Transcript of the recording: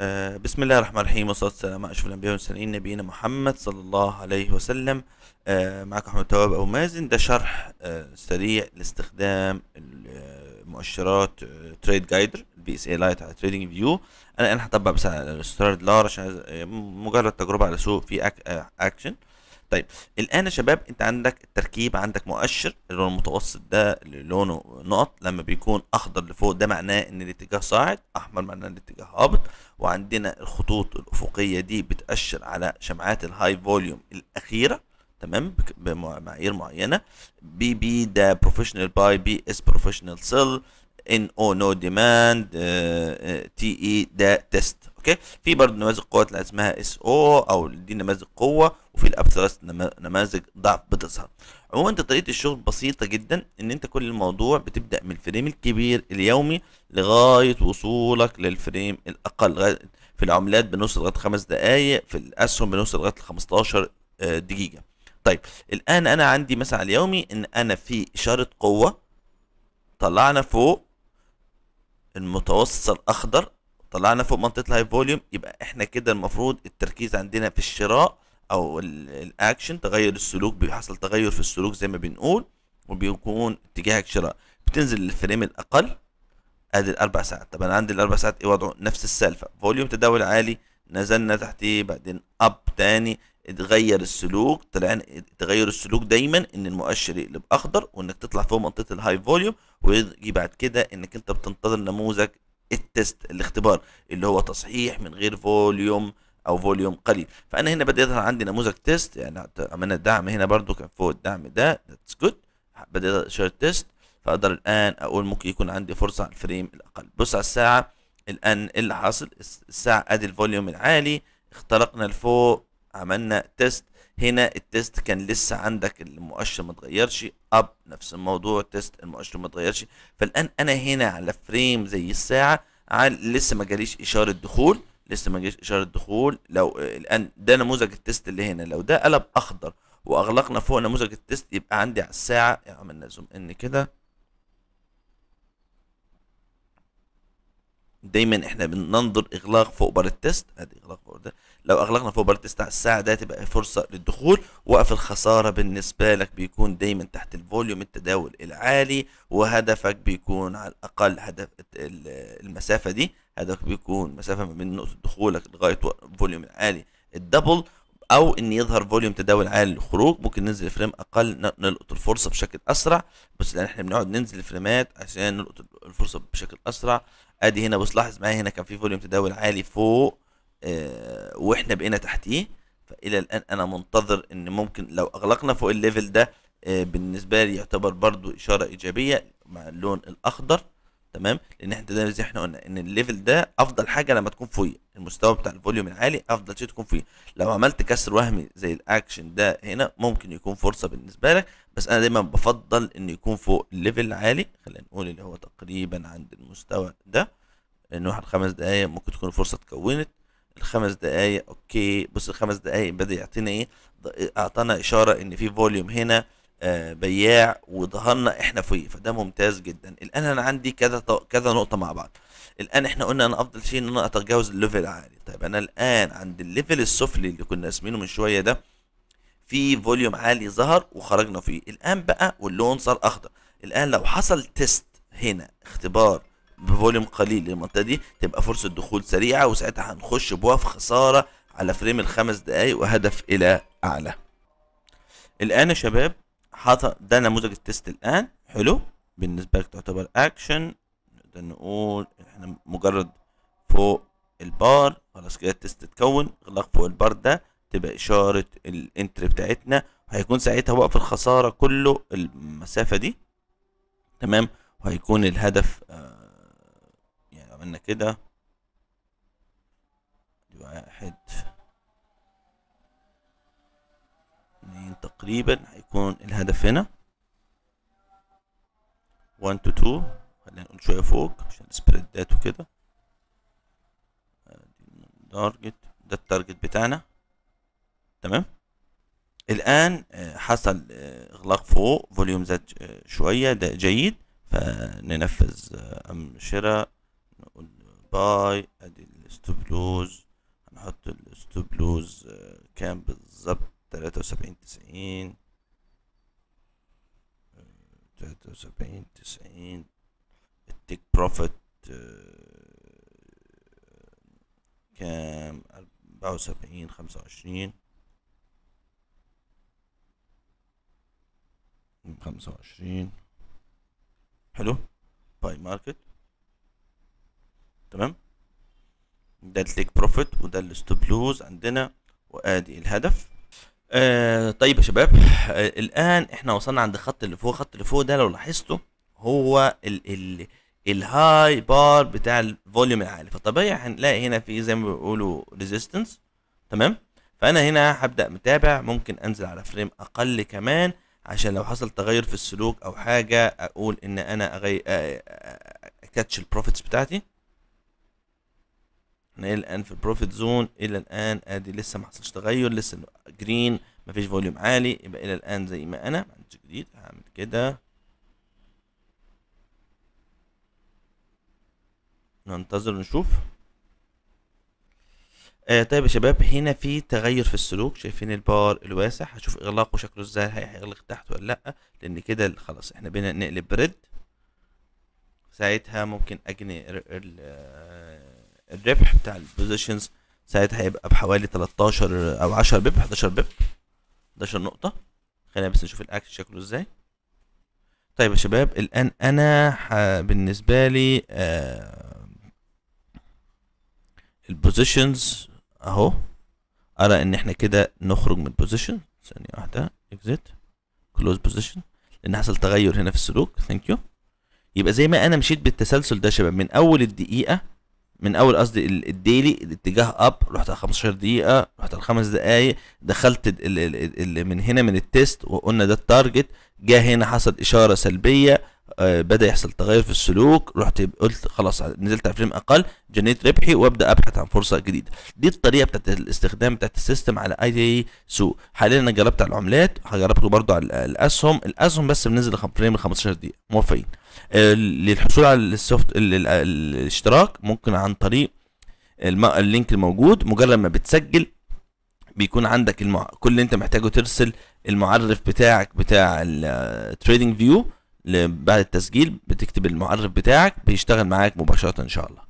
آه، بسم الله الرحمن الرحيم والصلاة والسلام على أشرف الأنبياء والمرسلين نبينا محمد صلى الله عليه وسلم آه، معكم أحمد تواب أبو مازن ده شرح آه، سريع لاستخدام مؤشرات تريد جايدر البي اس اي لايت على تريدنج فيو انا انا هطبق بس على الستارد لار عشان مجرد تجربه على سوق في أك... اكشن طيب الان يا شباب انت عندك التركيب عندك مؤشر اللون المتوسط ده لونه نقط لما بيكون اخضر لفوق ده معناه ان الاتجاه صاعد احمر معناه ان الاتجاه هابط وعندنا الخطوط الافقيه دي بتاشر على شمعات الهاي فوليوم الاخيره تمام بمعايير معينه بي بي ده بروفيشنال باي بي اس بروفيشنال سيل ان او نو ديماند تي اي ده تيست اوكي في برضه نماذج قوه اسمها اس او او دي نماذج قوه وفي الابثراست نماذج ضعف بتظهر عموما انت طريقه الشغل بسيطه جدا ان انت كل الموضوع بتبدا من الفريم الكبير اليومي لغايه وصولك للفريم الاقل في العملات بنوصل لغايه خمس دقائق في الاسهم بنوصل لغايه 15 آه، دقيقه طيب الان انا عندي مثلا اليومي ان انا في اشاره قوه طلعنا فوق المتوسط الاخضر طلعنا فوق منطقه الهاي فوليوم يبقى احنا كده المفروض التركيز عندنا في الشراء او الاكشن تغير السلوك بيحصل تغير في السلوك زي ما بنقول وبيكون اتجاهك شراء بتنزل للفريم الاقل ادي الاربع ساعات طب انا عندي الاربع ساعات ايه وضعه نفس السالفه فوليوم تداول عالي نزلنا تحتيه بعدين اب تاني اتغير السلوك طلعنا تغير السلوك دايما ان المؤشر يقلب اخضر وانك تطلع فوق منطقه الهاي فوليوم ويجي بعد كده انك انت بتنتظر نموذج التست الاختبار اللي هو تصحيح من غير فوليوم او فوليوم قليل فانا هنا بدي يظهر عندي نموذج تيست يعني عملنا الدعم هنا برضو كان فوق الدعم ده ذاتس جود بدا شير تيست فاقدر الان اقول ممكن يكون عندي فرصه على الفريم الاقل بص على الساعه الان إيه اللي حاصل الساعه ادي الفوليوم العالي اخترقنا لفوق عملنا تيست هنا التيست كان لسه عندك المؤشر ما اتغيرش اب نفس الموضوع تيست المؤشر ما اتغيرش فالان انا هنا على فريم زي الساعه على لسه ما جاليش اشاره دخول لسه ما جاليش اشاره دخول لو الان ده نموذج التيست اللي هنا لو ده قلب اخضر واغلقنا فوق نموذج التيست يبقى عندي على الساعه عملنا زوم ان كده دايما احنا بننظر اغلاق فوق بار التست ادي آه، اغلاق فوق ده لو اغلقنا فوق بار التست على الساعه ده تبقى فرصه للدخول وقف الخساره بالنسبه لك بيكون دايما تحت الفوليوم التداول العالي وهدفك بيكون على الاقل هدف المسافه دي هدفك بيكون مسافه ما بين نقطه دخولك لغايه فوليوم العالي الدبل او ان يظهر فوليوم تداول عالي للخروج ممكن ننزل فريم اقل نلقط الفرصه بشكل اسرع بس لان احنا بنقعد ننزل فريمات عشان نلقط الفرصه بشكل اسرع ادي هنا بص لاحظ معايا هنا كان في فوليوم تداول عالي فوق آه واحنا بقينا تحتيه فالى الان انا منتظر ان ممكن لو اغلقنا فوق الليفل ده آه بالنسبه لي يعتبر برضو اشاره ايجابيه مع اللون الاخضر تمام لان احنا زي احنا قلنا ان الليفل ده افضل حاجه لما تكون فوقيه المستوى بتاع الفوليوم العالي افضل شيء تكون فيه لو عملت كسر وهمي زي الاكشن ده هنا ممكن يكون فرصه بالنسبه لك بس انا دايما بفضل انه يكون فوق الليفل العالي خلينا نقول اللي هو تقريبا عند المستوى ده انه واحد خمس دقايق ممكن تكون فرصة اتكونت الخمس دقايق اوكي بص الخمس دقايق بدا يعطينا ايه اعطانا اشاره ان في فوليوم هنا آه بياع وظهرنا احنا فيه فده ممتاز جدا الان انا عندي كذا كذا نقطه مع بعض الان احنا قلنا انا افضل شيء ان انا اتجاوز الليفل العالي طيب انا الان عند الليفل السفلي اللي كنا اسمينه من شويه ده في فوليوم عالي ظهر وخرجنا فيه الان بقى واللون صار اخضر الان لو حصل تيست هنا اختبار بفوليوم قليل للمنطقه دي تبقى فرصه دخول سريعه وساعتها هنخش بوقف خساره على فريم الخمس دقايق وهدف الى اعلى الان يا شباب حط ده نموذج التيست الان حلو بالنسبه لك تعتبر اكشن نقول احنا مجرد فوق البار خلاص كده التست اتكون اغلاق فوق البار ده تبقى اشاره الانتر بتاعتنا هيكون ساعتها وقف الخساره كله المسافه دي تمام وهيكون الهدف آه يعني عملنا كده واحد اتنين تقريبا هيكون الهدف هنا 1 2 2 خلينا نقول شوية فوق عشان السبريدات وكده تارجت ده التارجت بتاعنا تمام الآن آه، حصل إغلاق آه، فوق فوليوم زاد آه، شوية ده جيد فننفذ أم شراء نقول باي أدي الستوب لوز هنحط الستوب لوز كام بالظبط تلاتة وسبعين تسعين تلاتة وسبعين تسعين التيك آه، بروفيت كام أربعة وسبعين خمسة وعشرين خمسة وعشرين حلو باي ماركت تمام ده التيك بروفيت وده الستوب لوز عندنا وادي الهدف آه طيب يا شباب آه الان احنا وصلنا عند الخط اللي فوق الخط اللي فوق ده لو لاحظته هو ال ال الهاي بار بتاع الفوليوم العالي فطبيعي هنلاقي هنا في زي ما بيقولوا ريزيستنس تمام فانا هنا هبدا متابع ممكن انزل على فريم اقل كمان عشان لو حصل تغير في السلوك او حاجه اقول ان انا أغي... اكاتش البروفيتس بتاعتي انا الى الان في البروفيت زون الى الان ادي لسه ما حصلش تغير لسه جرين مفيش فوليوم عالي يبقى الى الان زي ما انا ما عنديش جديد هعمل كده ننتظر نشوف آه طيب يا شباب هنا في تغير في السلوك شايفين البار الواسع هشوف اغلاقه شكله ازاي هيغلق تحت ولا لا لان كده خلاص احنا بينا نقلب ريد ساعتها ممكن اجني آه، الربح بتاع البوزيشنز ساعتها هيبقى بحوالي 13 او 10 بيب 11 بيب 11 نقطة خلينا بس نشوف الاكشن شكله ازاي طيب يا شباب الان انا بالنسبة لي آه البوزيشنز اهو ارى ان احنا كده نخرج من البوزيشن ثانيه واحده اكزيت كلوز بوزيشن لان حصل تغير هنا في السلوك ثانك يو يبقى زي ما انا مشيت بالتسلسل ده شباب من اول الدقيقه من اول قصدي الديلي الاتجاه اب رحت على 15 دقيقه رحت على 5 دقائق دخلت اللي من هنا من التيست وقلنا ده التارجت جه هنا حصل اشاره سلبيه آه، بدا يحصل تغير في السلوك رحت قلت خلاص نزلت على فريم اقل جنيت ربحي وابدا ابحث عن فرصه جديده دي الطريقه بتاعت الاستخدام بتاعت السيستم على اي سوق حاليا انا جربت على العملات جربته برضو على الاسهم الاسهم بس بنزل فريم 15 دقيقه موافقين آه، للحصول على السوفت الاشتراك ممكن عن طريق اللينك الموجود مجرد ما بتسجل بيكون عندك المع... كل اللي انت محتاجه ترسل المعرف بتاعك بتاع التريدنج فيو بعد التسجيل بتكتب المعرف بتاعك بيشتغل معاك مباشره ان شاء الله